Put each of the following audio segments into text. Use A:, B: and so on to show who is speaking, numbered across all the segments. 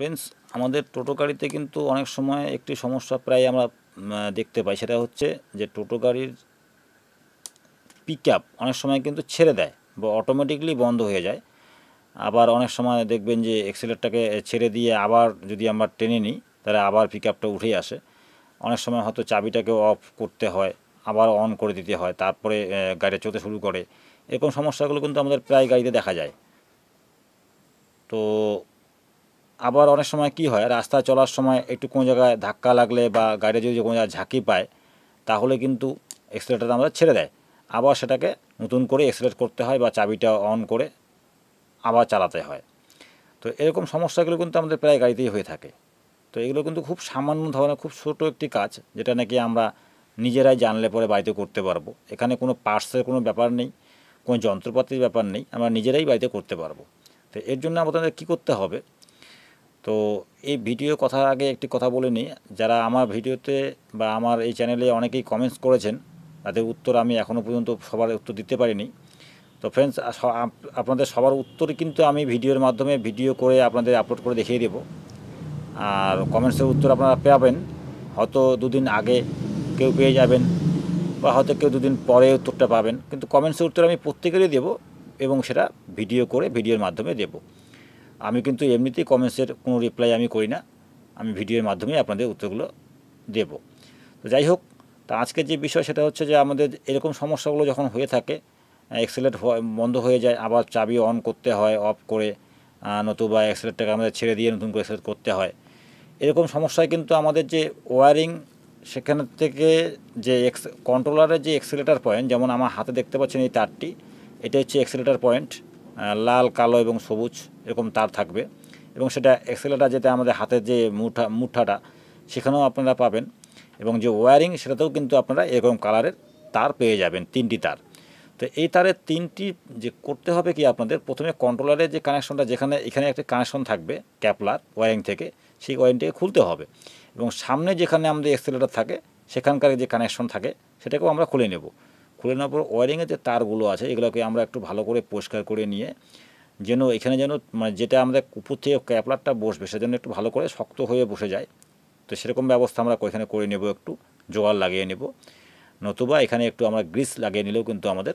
A: friends আমাদের টোটো গাড়িতে কিন্তু অনেক সময় একটি সমস্যা প্রায় আমরা দেখতে পাই সেটা হচ্ছে যে টোটো গাড়ির পিক অনেক সময় কিন্তু ছেড়ে দেয় বা অটোমেটিকলি বন্ধ হয়ে যায় আবার অনেক সময় দেখবেন যে এক্সেলেটটাকে ছেড়ে দিয়ে আবার যদি আমরা টেনে নিই তাহলে আবার পিক আপটা উঠেই আসে অনেক সময় হয়তো চাবিটাকে অফ করতে হয় আবার অন করে দিতে হয় তারপরে গাড়ি চলতে শুরু করে এরকম সমস্যাগুলো কিন্তু আমাদের প্রায় গাড়িতে দেখা যায় তো আবার অনেক সময় কি হয় রাস্তা চলার সময় একটু কোনো জায়গায় ধাক্কা লাগলে বা গাড়ি যদি কোনো জায়গায় ঝাঁকি পায় তাহলে কিন্তু এক্সেলেটারটা আমরা ছেড়ে দেয় আবার সেটাকে নতুন করে এক্সেলেট করতে হয় বা চাবিটা অন করে আবার চালাতে হয় তো এরকম সমস্যাগুলো কিন্তু আমাদের প্রায় গাড়িতেই হয়ে থাকে তো এগুলো কিন্তু খুব সামান্য ধরনের খুব ছোট একটি কাজ যেটা নাকি আমরা নিজেরাই জানলে পরে বাড়িতে করতে পারবো এখানে কোনো পার্টসের কোনো ব্যাপার নেই কোনো যন্ত্রপাতির ব্যাপার নেই আমরা নিজেরাই বাড়িতে করতে পারবো তো এর জন্য আমাদের কী করতে হবে তো এই ভিডিও কথার আগে একটি কথা বলে নিই যারা আমার ভিডিওতে বা আমার এই চ্যানেলে অনেকেই কমেন্টস করেছেন তাদের উত্তর আমি এখনও পর্যন্ত সবার উত্তর দিতে পারিনি তো ফ্রেন্ডস আপনাদের সবার উত্তর কিন্তু আমি ভিডিওর মাধ্যমে ভিডিও করে আপনাদের আপলোড করে দেখিয়ে দেব আর কমেন্টসের উত্তর আপনারা পাবেন হয়তো দুদিন আগে কেউ পেয়ে যাবেন বা হয়তো কেউ দুদিন পরে উত্তরটা পাবেন কিন্তু কমেন্টসের উত্তর আমি প্রত্যেকেরই দেব এবং সেটা ভিডিও করে ভিডিওর মাধ্যমে দেবো আমি কিন্তু এমনিতেই কমেন্টসের কোনো রিপ্লাই আমি করি না আমি ভিডিওর মাধ্যমে আপনাদের উত্তরগুলো দেব তো যাই হোক তা আজকের যে বিষয় সেটা হচ্ছে যে আমাদের এরকম সমস্যাগুলো যখন হয়ে থাকে এক্সেলেট বন্ধ হয়ে যায় আবার চাবি অন করতে হয় অফ করে নতুবা এক্সেলেটটাকে আমাদের ছেড়ে দিয়ে নতুন করে এক্সেলেট করতে হয় এরকম সমস্যায় কিন্তু আমাদের যে ওয়ারিং সেখান থেকে যে এক্স কন্ট্রোলারের যে এক্সেলেটার পয়েন্ট যেমন আমার হাতে দেখতে পাচ্ছেন এই তারটি এটা হচ্ছে এক্সেলেটার পয়েন্ট লাল কালো এবং সবুজ এরকম তার থাকবে এবং সেটা এক্সেলেটার যেটা আমাদের হাতের যে মুঠা মুঠাটা সেখানেও আপনারা পাবেন এবং যে ওয়্যারিং সেটাতেও কিন্তু আপনারা এরকম কালারের তার পেয়ে যাবেন তিনটি তার তো এই তারের তিনটি যে করতে হবে কি আপনাদের প্রথমে কন্ট্রোলারের যে কানেকশনটা যেখানে এখানে একটা কানেকশন থাকবে ক্যাপলার ওয়ারিং থেকে সেই ওয়ারিংটিকে খুলতে হবে এবং সামনে যেখানে আমাদের এক্সেলেটার থাকে সেখানকার যে কানেকশন থাকে সেটাকেও আমরা খুলে নেব খুলে নেওয়ার পর ওয়ারিংয়ের যে তারগুলো আছে এগুলোকে আমরা একটু ভালো করে পরিষ্কার করে নিয়ে যেন এখানে যেন মানে যেটা আমাদের উপর থেকে ক্যাপলারটা বসবে সেজন্য একটু ভালো করে শক্ত হয়ে বসে যায় তো সেরকম ব্যবস্থা আমরা এখানে করে নেব একটু জোয়াল লাগিয়ে নেব নতুবা এখানে একটু আমরা গ্রিস লাগিয়ে নিলেও কিন্তু আমাদের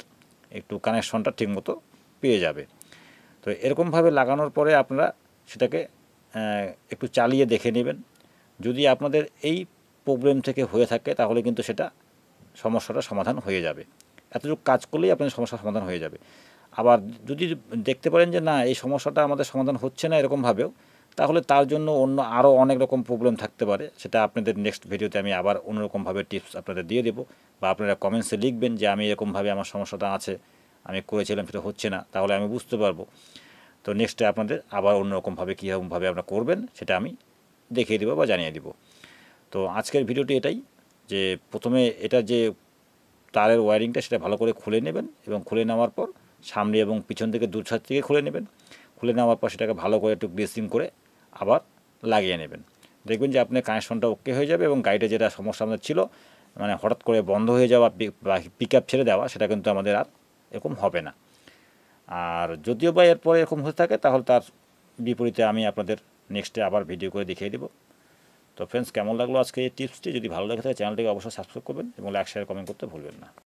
A: একটু কানেকশনটা ঠিকমতো পেয়ে যাবে তো এরকমভাবে লাগানোর পরে আপনারা সেটাকে একটু চালিয়ে দেখে নেবেন যদি আপনাদের এই প্রবলেম থেকে হয়ে থাকে তাহলে কিন্তু সেটা সমস্যাটা সমাধান হয়ে যাবে এতটুকু কাজ করলেই আপনার সমস্যার সমাধান হয়ে যাবে আবার যদি দেখতে পারেন যে না এই সমস্যাটা আমাদের সমাধান হচ্ছে না এরকমভাবেও তাহলে তার জন্য অন্য আরও অনেক রকম প্রবলেম থাকতে পারে সেটা আপনাদের নেক্সট ভিডিওতে আমি আবার অন্যরকমভাবে টিপস আপনাদের দিয়ে দেবো বা আপনারা কমেন্টসে লিখবেন যে আমি এরকমভাবে আমার সমস্যাটা আছে আমি করেছিলাম সেটা হচ্ছে না তাহলে আমি বুঝতে পারবো তো নেক্সটে আপনাদের আবার অন্যরকমভাবে কীরকমভাবে আপনারা করবেন সেটা আমি দেখিয়ে দেবো বা জানিয়ে দেবো তো আজকের ভিডিওটি এটাই যে প্রথমে এটা যে তারের ওয়ারিংটা সেটা ভালো করে খুলে নেবেন এবং খুলে নেওয়ার পর সামনে এবং পিছন থেকে দু ছাদ থেকে খুলে নেবেন খুলে নেওয়ার পর সেটাকে ভালো করে একটু গ্রেসিং করে আবার লাগিয়ে নেবেন দেখবেন যে আপনার কানেকশনটা ওকে হয়ে যাবে এবং গাড়িটা যেটা সমস্যা আমাদের ছিল মানে হঠাৎ করে বন্ধ হয়ে যাওয়া পিক আপ ছেড়ে দেওয়া সেটা কিন্তু আমাদের আর এরকম হবে না আর যদিও বা এরপরে এরকম হতে থাকে তাহলে তার বিপরীতে আমি আপনাদের নেক্সটে আবার ভিডিও করে দেখিয়ে দেবো তো ফ্রেন্ডস কেমন লাগলো আজকে এই টিপসটি যদি ভালো লাগে থাকে চ্যানেলটিকে অবশ্যই সাবস্ক্রাইব করবেন এবং লাইক শেয়ার কমেন্ট করতে ভুলবেন না